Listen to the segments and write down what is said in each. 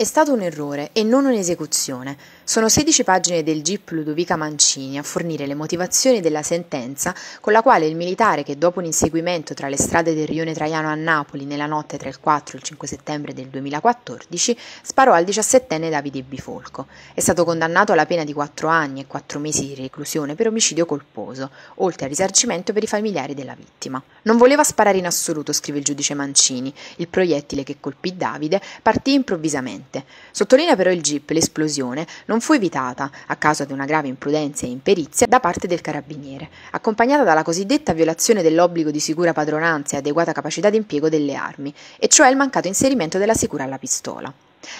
È stato un errore e non un'esecuzione. Sono 16 pagine del GIP Ludovica Mancini a fornire le motivazioni della sentenza con la quale il militare che dopo un inseguimento tra le strade del rione Traiano a Napoli nella notte tra il 4 e il 5 settembre del 2014 sparò al 17enne Davide Bifolco. È stato condannato alla pena di 4 anni e 4 mesi di reclusione per omicidio colposo, oltre al risarcimento per i familiari della vittima. Non voleva sparare in assoluto, scrive il giudice Mancini. Il proiettile che colpì Davide partì improvvisamente morte. Sottolinea però il jeep, l'esplosione non fu evitata, a causa di una grave imprudenza e imperizia, da parte del carabiniere, accompagnata dalla cosiddetta violazione dell'obbligo di sicura padronanza e adeguata capacità di impiego delle armi, e cioè il mancato inserimento della sicura alla pistola.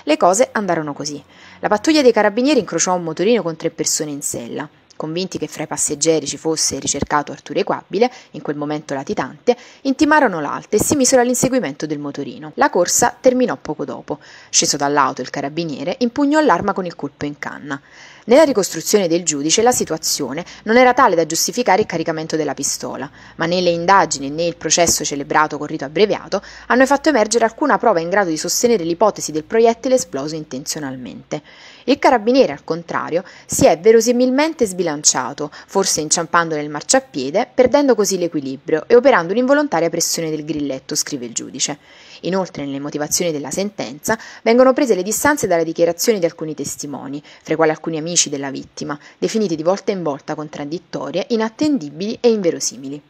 Le cose andarono così. La pattuglia dei carabinieri incrociò un motorino con tre persone in sella convinti che fra i passeggeri ci fosse ricercato Arturo Equabile, in quel momento latitante, intimarono l'alte e si misero all'inseguimento del motorino. La corsa terminò poco dopo. Sceso dall'auto il carabiniere impugnò l'arma con il colpo in canna. Nella ricostruzione del giudice la situazione non era tale da giustificare il caricamento della pistola, ma né le indagini né il processo celebrato con rito abbreviato hanno fatto emergere alcuna prova in grado di sostenere l'ipotesi del proiettile esploso intenzionalmente. Il carabiniere, al contrario, si è verosimilmente sbilanciato, forse inciampando nel marciapiede, perdendo così l'equilibrio e operando un'involontaria pressione del grilletto, scrive il giudice. Inoltre, nelle motivazioni della sentenza vengono prese le distanze dalle dichiarazioni di alcuni testimoni, fra i quali alcuni amici della vittima, definiti di volta in volta contraddittorie, inattendibili e inverosimili.